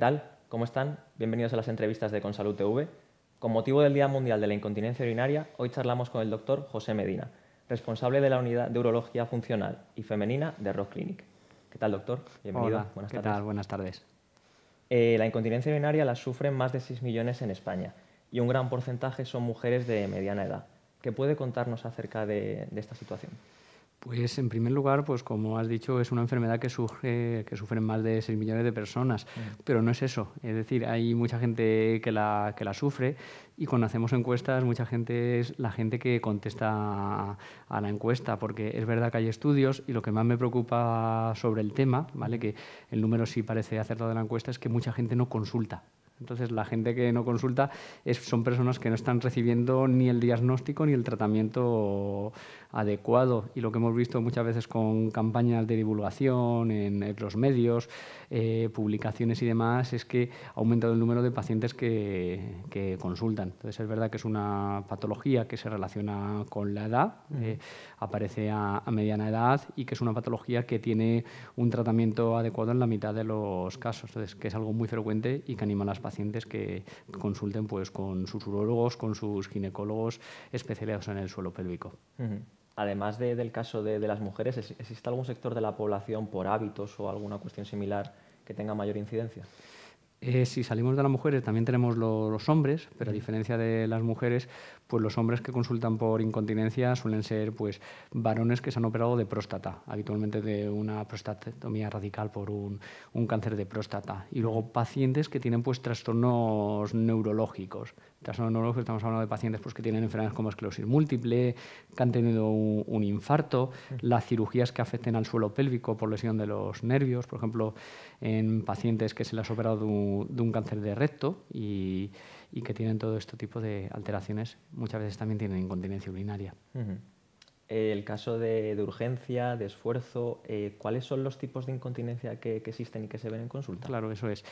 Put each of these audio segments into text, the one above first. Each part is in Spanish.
tal? ¿Cómo están? Bienvenidos a las entrevistas de Consalud TV. Con motivo del Día Mundial de la Incontinencia Urinaria, hoy charlamos con el doctor José Medina, responsable de la Unidad de Urología Funcional y Femenina de Rock Clinic. ¿Qué tal, doctor? Bienvenido. Hola, Buenas ¿qué tardes. tal? Buenas tardes. Eh, la incontinencia urinaria la sufren más de 6 millones en España y un gran porcentaje son mujeres de mediana edad. ¿Qué puede contarnos acerca de, de esta situación? Pues en primer lugar, pues como has dicho, es una enfermedad que, que sufren más de 6 millones de personas, mm. pero no es eso. Es decir, hay mucha gente que la, sufre y cuando hacemos encuestas, mucha gente es la gente que contesta a, la encuesta, porque es verdad que hay estudios y lo que más me preocupa sobre el tema, ¿vale? Mm. que el número sí parece acertado de la encuesta, es que mucha gente no consulta. Entonces, la gente que no consulta es, son personas que no están recibiendo ni el diagnóstico ni el tratamiento adecuado. Y lo que hemos visto muchas veces con campañas de divulgación en, los medios, eh, publicaciones y demás, es que ha aumentado el número de pacientes que, consultan. Entonces, es verdad que es una patología que se relaciona con la edad, eh, aparece a, mediana edad y que es una patología que tiene un tratamiento adecuado en la mitad de los casos. Entonces, que es algo muy frecuente y que anima a las pacientes pacientes que consulten pues, con sus urologos, con sus ginecólogos especializados en el suelo pélvico. Además del caso de las mujeres, ¿existe algún sector de la población por hábitos o alguna cuestión similar que tenga mayor incidencia? Eh, si salimos de las mujeres, también tenemos los hombres, pero a diferencia de las mujeres, pues los hombres que consultan por incontinencia suelen ser pues, varones que se han operado de próstata, habitualmente de una prostatomía radical por un, un cáncer de próstata. Y luego pacientes que tienen pues, trastornos neurológicos, trastornos neurologos estamos hablando de pacientes pues, que tienen enfermedades como esclerosis múltiple, que han tenido un, infarto, mm. las cirugías que afecten al suelo pélvico por lesión de los nervios, por ejemplo, en pacientes que se les ha operado de un, cáncer de recto y, que tienen todo este tipo de alteraciones, muchas veces también tienen incontinencia urinaria. El caso de, urgencia, de esfuerzo, eh, ¿cuáles son los tipos de incontinencia que existen y que se ven en consulta? Claro, eso es.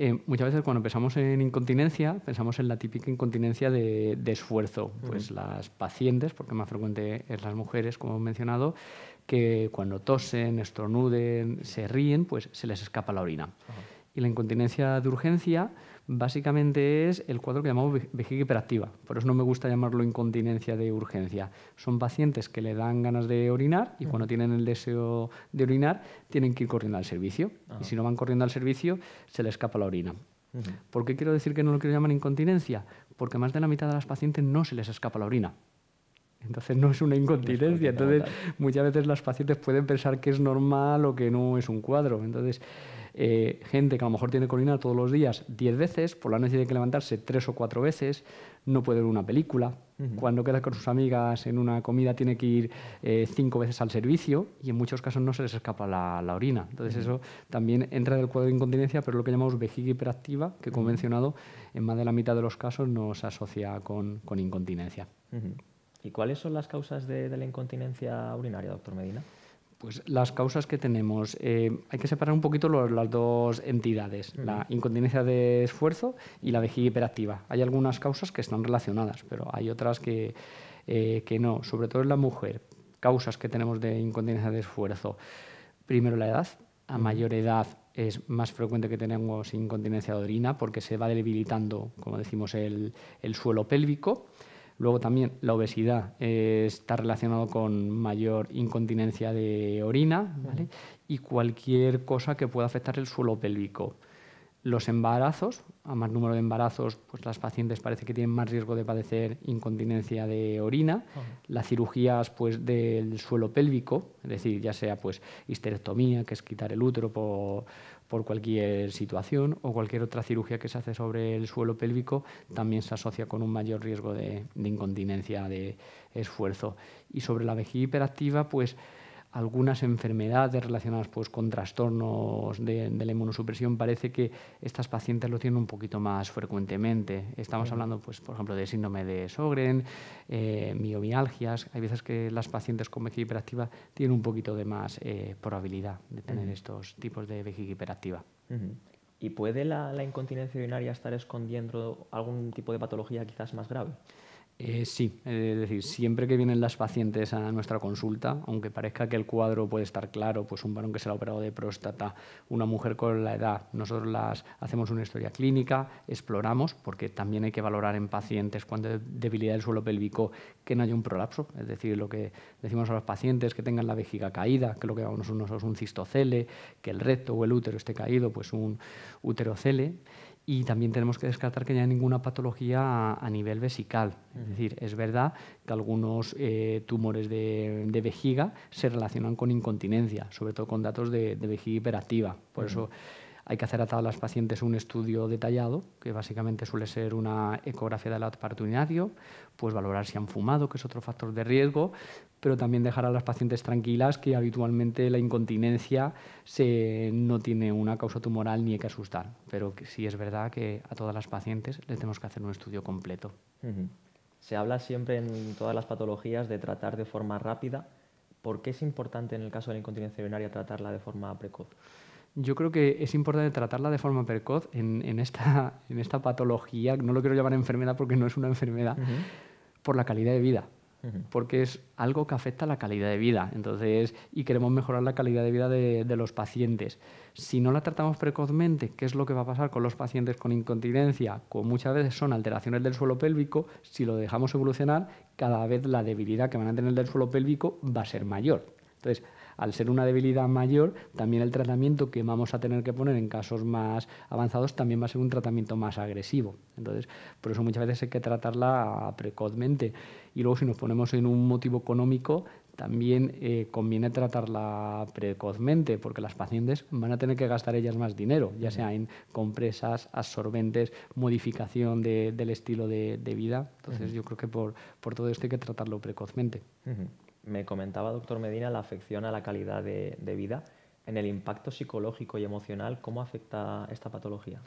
Eh, muchas veces cuando pensamos en incontinencia, pensamos en la típica incontinencia de, esfuerzo. Pues las pacientes, porque más frecuente es las mujeres, como he mencionado, que cuando tosen, estornuden, se ríen, pues se les escapa la orina. Y la incontinencia de urgencia básicamente es el cuadro que llamamos vejiga hiperactiva. Por eso no me gusta llamarlo incontinencia de urgencia. Son pacientes que le dan ganas de orinar y cuando tienen el deseo de orinar tienen que ir corriendo al servicio. Y ah. si no van corriendo al servicio, se les escapa la orina. ¿Por qué quiero decir que no lo quiero llamar incontinencia? Porque más de la mitad de las pacientes no se les escapa la orina. Entonces no es una incontinencia. Entonces muchas veces las pacientes pueden pensar que es normal o que no es un cuadro. Entonces eh, gente que a lo mejor tiene que orinar todos los días 10 veces, por la noche tiene que levantarse 3 o 4 veces, no puede ver una película, cuando queda con sus amigas en una comida tiene que ir 5 eh, veces al servicio y en muchos casos no se les escapa la, orina. Entonces eso también entra del cuadro de incontinencia, pero es lo que llamamos vejiga hiperactiva, que como he mencionado, en más de la mitad de los casos no se asocia con, incontinencia. ¿Y cuáles son las causas de la incontinencia urinaria, doctor Medina? Pues las causas que tenemos. Eh, hay que separar un poquito las dos entidades, la incontinencia de esfuerzo y la vejiga hiperactiva. Hay algunas causas que están relacionadas, pero hay otras que, eh, no, sobre todo en la mujer. Causas que tenemos de incontinencia de esfuerzo. Primero la edad. A mayor edad es más frecuente que tenemos incontinencia de orina porque se va debilitando, como decimos, el suelo pélvico. Luego también la obesidad eh, está relacionado con mayor incontinencia de orina y cualquier cosa que pueda afectar el suelo pélvico. Los embarazos, a más número de embarazos, pues las pacientes parece que tienen más riesgo de padecer incontinencia de orina. Las cirugías pues, del suelo pélvico, es decir, ya sea pues histerectomía, que es quitar el útero por por cualquier situación o cualquier otra cirugía que se hace sobre el suelo pélvico también se asocia con un mayor riesgo de, incontinencia de esfuerzo. Y sobre la vejiga hiperactiva, pues algunas enfermedades relacionadas pues, con trastornos de, la inmunosupresión, parece que estas pacientes lo tienen un poquito más frecuentemente. Estamos hablando, pues, por ejemplo, de síndrome de Sogren, eh, miomialgias. Hay veces que las pacientes con vejiga hiperactiva tienen un poquito de más eh, probabilidad de tener estos tipos de vejiga hiperactiva. ¿Y puede la incontinencia urinaria estar escondiendo algún tipo de patología quizás más grave? Eh, sí, es decir, siempre que vienen las pacientes a nuestra consulta, aunque parezca que el cuadro puede estar claro, pues un varón que se le ha operado de próstata, una mujer con la edad, nosotros las hacemos una historia clínica, exploramos, porque también hay que valorar en pacientes cuando debilidad del suelo pélvico que no haya un prolapso, es decir, lo que decimos a los pacientes que tengan la vejiga caída, que lo que llamamos nosotros un cistocele, que el recto o el útero esté caído, pues un uterocele. Y también tenemos que descartar que no haya ninguna patología a, nivel vesical. Es decir, es verdad que algunos eh, tumores de, vejiga se relacionan con incontinencia, sobre todo con datos de, vejiga hiperactiva. Por eso hay que hacer a todas las pacientes un estudio detallado, que básicamente suele ser una ecografía del aparato urinario, pues valorar si han fumado, que es otro factor de riesgo, pero también dejar a las pacientes tranquilas que habitualmente la incontinencia no tiene una causa tumoral ni hay que asustar. Pero sí es verdad que a todas las pacientes les tenemos que hacer un estudio completo. Se habla siempre en todas las patologías de tratar de forma rápida. ¿Por qué es importante en el caso de la incontinencia urinaria tratarla de forma precoz? yo creo que es importante tratarla de forma precoz en, esta, patología, no lo quiero llamar enfermedad porque no es una enfermedad, por la calidad de vida. Porque es algo que afecta a la calidad de vida. Entonces, y queremos mejorar la calidad de vida de, los pacientes. Si no la tratamos precozmente, ¿qué es lo que va a pasar con los pacientes con incontinencia? Como pues muchas veces son alteraciones del suelo pélvico. Si lo dejamos evolucionar, cada vez la debilidad que van a tener del suelo pélvico va a ser mayor. Entonces, al ser una debilidad mayor, también el tratamiento que vamos a tener que poner en casos más avanzados también va a ser un tratamiento más agresivo. Entonces, por eso muchas veces hay que tratarla precozmente. Y luego, si nos ponemos en un motivo económico, también eh, conviene tratarla precozmente, porque las pacientes van a tener que gastar ellas más dinero, ya sea en compresas, absorbentes, modificación del estilo de, vida. Entonces, yo creo que por, todo esto hay que tratarlo precozmente me comentaba, doctor Medina, la afección a la calidad de, vida. En el impacto psicológico y emocional, ¿cómo afecta esta patología?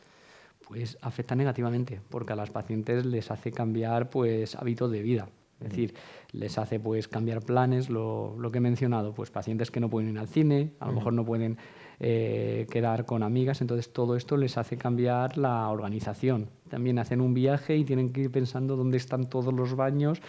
Pues afecta negativamente, porque a las pacientes les hace cambiar pues, hábitos de vida. Es decir, les hace pues cambiar planes, lo, que he mencionado, pues pacientes que no pueden ir al cine, a lo mejor no pueden eh, quedar con amigas, entonces todo esto les hace cambiar la organización. También hacen un viaje y tienen que ir pensando dónde están todos los baños,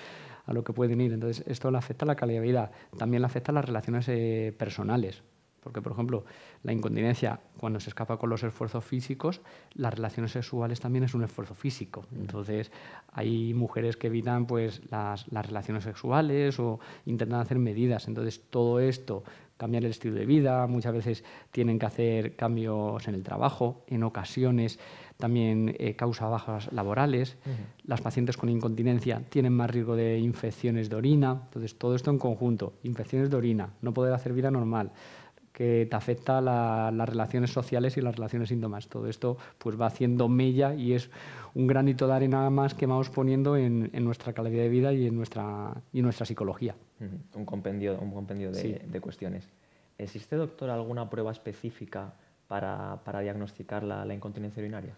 a lo que pueden ir. Entonces, esto le afecta a la calidad de vida, también le afecta las relaciones eh, personales. Porque, por ejemplo, la incontinencia, cuando se escapa con los esfuerzos físicos, las relaciones sexuales también es un esfuerzo físico. Mm. Entonces, hay mujeres que evitan pues, las, las relaciones sexuales o intentan hacer medidas. Entonces, todo esto, cambiar el estilo de vida, muchas veces tienen que hacer cambios en el trabajo, en ocasiones también eh, causa bajas laborales. Las pacientes con incontinencia tienen más riesgo de infecciones de orina. Entonces, todo esto en conjunto, infecciones de orina, no poder hacer vida normal, que te afecta las relaciones sociales y las relaciones síntomas. Todo esto pues, va haciendo mella y es un granito de arena más que vamos poniendo en, nuestra calidad de vida y en nuestra, y nuestra psicología. Un compendio, un compendio de, cuestiones. ¿Existe, doctor, alguna prueba específica para, diagnosticar la incontinencia urinaria?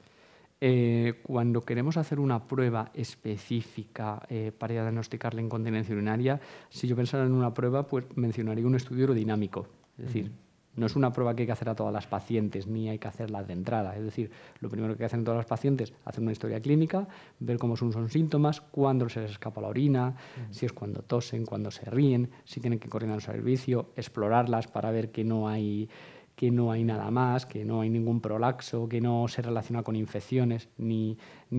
Eh, cuando queremos hacer una prueba específica eh, para diagnosticar la incontinencia urinaria, si yo pensara en una prueba, pues mencionaría un estudio aerodinámico. Es decir, No es una prueba que hay que hacer a todas las pacientes, ni hay que hacerla de entrada. Es decir, lo primero que hacen todas las pacientes es hacer una historia clínica, ver cómo son sus síntomas, cuándo se les escapa la orina, si es cuando tosen, cuando se ríen, si tienen que coordinar un servicio, explorarlas para ver que no hay que no hay nada más, que no hay ningún prolaxo, que no se relaciona con infecciones ni,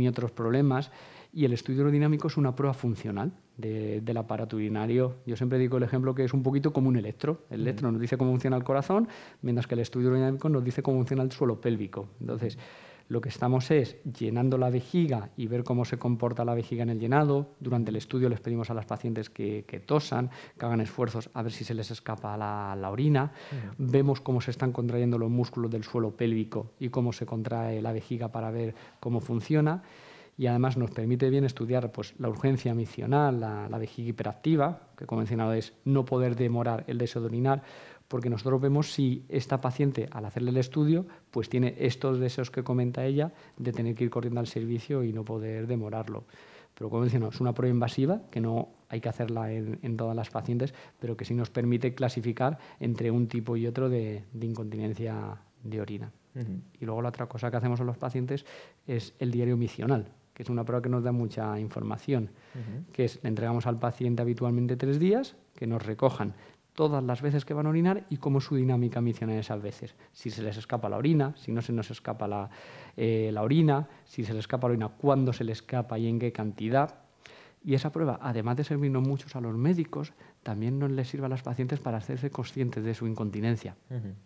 otros problemas. Y el estudio aerodinámico es una prueba funcional del aparato urinario. Yo siempre digo el ejemplo que es un poquito como un electro. El electro nos dice cómo funciona el corazón, mientras que el estudio aerodinámico nos dice cómo funciona el suelo pélvico. Entonces, lo que estamos es llenando la vejiga y ver cómo se comporta la vejiga en el llenado. Durante el estudio les pedimos a las pacientes que, tosan, que hagan esfuerzos a ver si se les escapa la, orina. Vemos cómo se están contrayendo los músculos del suelo pélvico y cómo se contrae la vejiga para ver cómo funciona. Y además nos permite bien estudiar pues, la urgencia misional, la, vejiga hiperactiva, que como mencionado es no poder demorar el deseo porque nosotros vemos si esta paciente, al hacerle el estudio, pues tiene estos deseos que comenta ella de tener que ir corriendo al servicio y no poder demorarlo. Pero como no es una prueba invasiva que no hay que hacerla en, todas las pacientes, pero que sí nos permite clasificar entre un tipo y otro de, incontinencia de orina. Y luego la otra cosa que hacemos a los pacientes es el diario misional, que es una prueba que nos da mucha información, que es le entregamos al paciente habitualmente tres días, que nos recojan todas las veces que van a orinar y cómo su dinámica misional esas veces. Si se les escapa la orina, si no se nos escapa la, eh, orina, si se les escapa la orina, cuándo se les escapa y en qué cantidad. Y esa prueba, además de servirnos muchos a los médicos, también nos les sirve a las pacientes para hacerse conscientes de su incontinencia.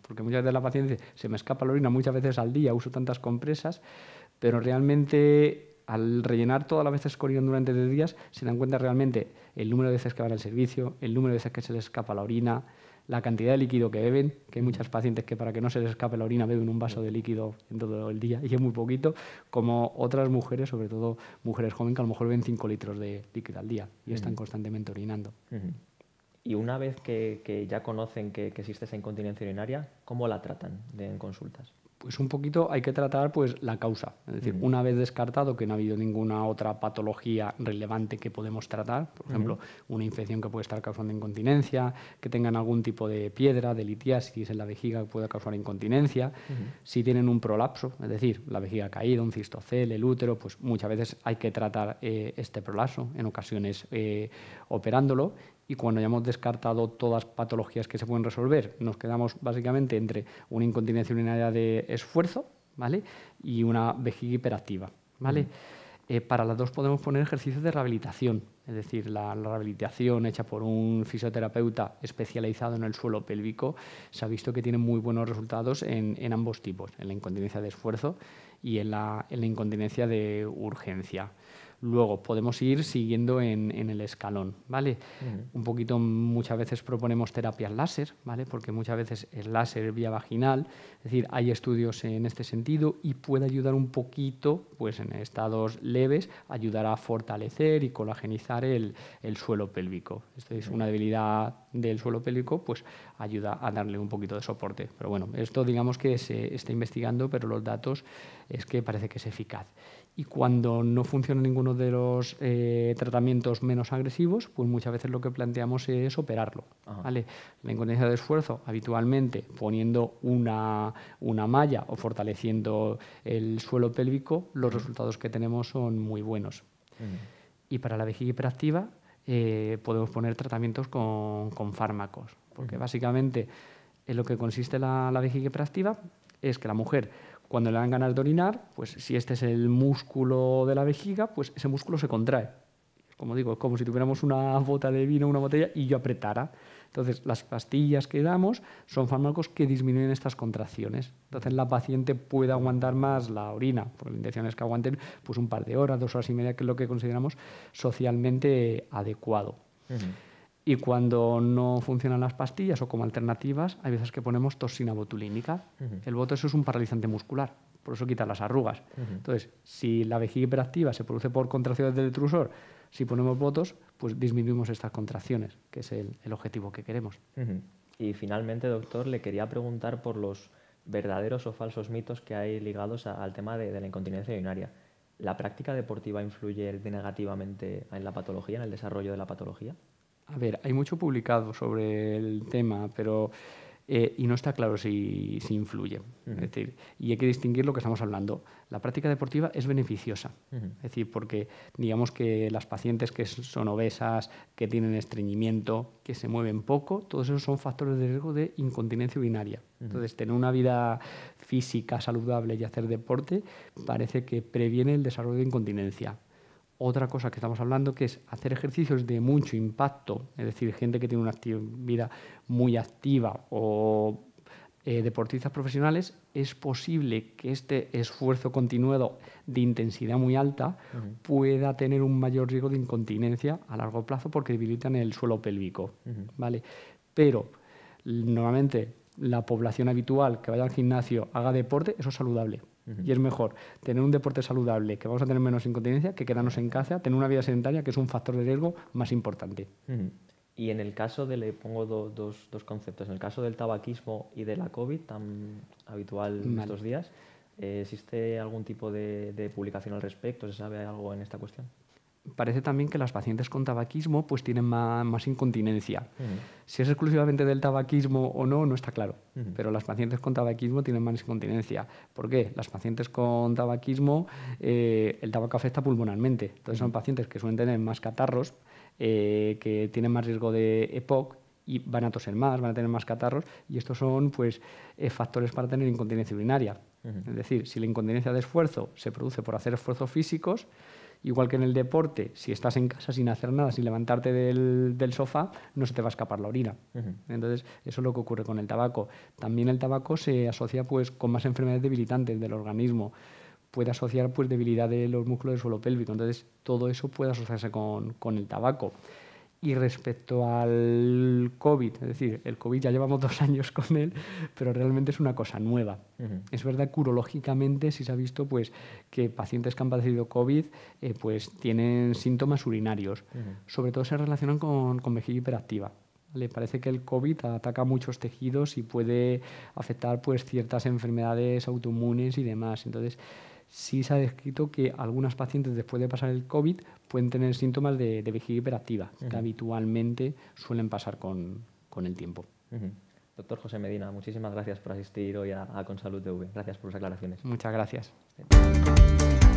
Porque muchas veces la paciente se me escapa la orina muchas veces al día, uso tantas compresas, pero realmente al rellenar todas las veces corriendo durante 10 días, se dan cuenta realmente el número de veces que van al servicio, el número de veces que se les escapa la orina, la cantidad de líquido que beben, que hay muchas pacientes que para que no se les escape la orina beben un vaso de líquido en todo el día y es muy poquito, como otras mujeres, sobre todo mujeres jóvenes, que a lo mejor beben 5 litros de líquido al día y están constantemente orinando. Y una vez que, ya conocen que, existe esa incontinencia urinaria, ¿cómo la tratan en consultas? pues un poquito hay que tratar pues la causa. Es decir, una vez descartado que no ha habido ninguna otra patología relevante que podemos tratar, por ejemplo, una infección que puede estar causando incontinencia, que tengan algún tipo de piedra, de litiasis en la vejiga que pueda causar incontinencia, si tienen un prolapso, es decir, la vejiga caída, un cistocel, el útero, pues muchas veces hay que tratar eh, este prolapso, en ocasiones eh, operándolo y cuando hayamos descartado todas patologías que se pueden resolver, nos quedamos básicamente entre una incontinencia urinaria de esfuerzo ¿vale? y una vejiga hiperactiva. ¿vale? Mm. Eh, para las dos podemos poner ejercicios de rehabilitación, es decir, la, rehabilitación hecha por un fisioterapeuta especializado en el suelo pélvico se ha visto que tiene muy buenos resultados en, ambos tipos, en la incontinencia de esfuerzo y en la incontinencia de urgencia. Luego podemos ir siguiendo en, el escalón, ¿vale? Un poquito muchas veces proponemos terapias láser, ¿vale? Porque muchas veces el láser vía vaginal, es decir, hay estudios en este sentido y puede ayudar un poquito, pues en estados leves, ayudar a fortalecer y colagenizar el, el suelo pélvico. Esto es una debilidad del suelo pélvico, pues ayuda a darle un poquito de soporte. Pero bueno, esto digamos que se está investigando, pero los datos es que parece que es eficaz. Y cuando no funciona ninguno de los eh, tratamientos menos agresivos, pues muchas veces lo que planteamos es operarlo. ¿vale? La incontinencia de esfuerzo, habitualmente poniendo una, malla o fortaleciendo el suelo pélvico, los resultados que tenemos son muy buenos. Y para la vejiga hiperactiva, eh, podemos poner tratamientos con, fármacos. Porque básicamente en lo que consiste la, la vejiga hiperactiva es que la mujer, cuando le dan ganas de orinar, pues si este es el músculo de la vejiga, pues ese músculo se contrae como digo, como si tuviéramos una bota de vino, una botella, y yo apretara. Entonces, las pastillas que damos son fármacos que disminuyen estas contracciones. Entonces, la paciente puede aguantar más la orina, porque la intención es que aguanten pues, un par de horas, dos horas y media, que es lo que consideramos socialmente adecuado. Y cuando no funcionan las pastillas o como alternativas, hay veces que ponemos toxina botulínica. El voto es un paralizante muscular por eso quita las arrugas. Entonces, si la vejiga hiperactiva se produce por contracciones del detrusor, si ponemos votos, pues disminuimos estas contracciones, que es el, objetivo que queremos. Y finalmente, doctor, le quería preguntar por los verdaderos o falsos mitos que hay ligados al tema de, de, la incontinencia urinaria. ¿La práctica deportiva influye negativamente en la patología, en el desarrollo de la patología? A ver, hay mucho publicado sobre el tema, pero eh, y no está claro si, si influye. y hay que distinguir lo que estamos hablando. La práctica deportiva es beneficiosa, es decir, porque digamos que las pacientes que son obesas, que tienen estreñimiento, que se mueven poco, todos esos son factores de riesgo de incontinencia urinaria. Entonces, tener una vida física saludable y hacer deporte parece que previene el desarrollo de incontinencia. Otra cosa que estamos hablando que es hacer ejercicios de mucho impacto, es decir, gente que tiene una vida muy activa o eh, deportistas profesionales, es posible que este esfuerzo continuado de intensidad muy alta pueda tener un mayor riesgo de incontinencia a largo plazo porque debilitan el suelo pélvico. ¿vale? Pero normalmente la población habitual que vaya al gimnasio haga deporte, eso es saludable. Y es mejor tener un deporte saludable, que vamos a tener menos incontinencia, que quedarnos en casa, tener una vida sedentaria, que es un factor de riesgo más importante. Y en el caso de, le pongo dos, conceptos, en el caso del tabaquismo y de la COVID, tan habitual estos días, eh, ¿existe algún tipo de, de publicación al respecto? ¿Se sabe algo en esta cuestión? parece también que las pacientes con tabaquismo pues tienen más, incontinencia. Si es exclusivamente del tabaquismo o no, no está claro. Pero las pacientes con tabaquismo tienen más incontinencia. ¿Por qué? Las pacientes con tabaquismo, eh, el tabaco afecta pulmonalmente Entonces son pacientes que suelen tener más catarros, eh, que tienen más riesgo de EPOC y van a toser más, van a tener más catarros y estos son pues eh, factores para tener incontinencia urinaria. Es decir, si la incontinencia de esfuerzo se produce por hacer esfuerzos físicos, Igual que en el deporte, si estás en casa sin hacer nada, sin levantarte del, sofá, no se te va a escapar la orina. Entonces, eso es lo que ocurre con el tabaco. También el tabaco se asocia pues, con más enfermedades debilitantes del organismo. Puede asociar pues, debilidad de los músculos del suelo pélvico. Entonces, todo eso puede asociarse con, con el tabaco. Y respecto al COVID, es decir, el COVID ya llevamos dos años con él, pero realmente es una cosa nueva. Es verdad que urológicamente sí se ha visto pues, que pacientes que han padecido COVID eh, pues, tienen síntomas urinarios. Sobre todo se relacionan con, con vejiga hiperactiva. Le parece que el COVID ataca muchos tejidos y puede afectar pues, ciertas enfermedades autoinmunes y demás. Entonces, sí se ha descrito que algunas pacientes después de pasar el COVID pueden tener síntomas de, de vejiga hiperactiva, que habitualmente suelen pasar con, el tiempo. Doctor José Medina, muchísimas gracias por asistir hoy a, a Consalud TV. Gracias por sus aclaraciones. Muchas gracias.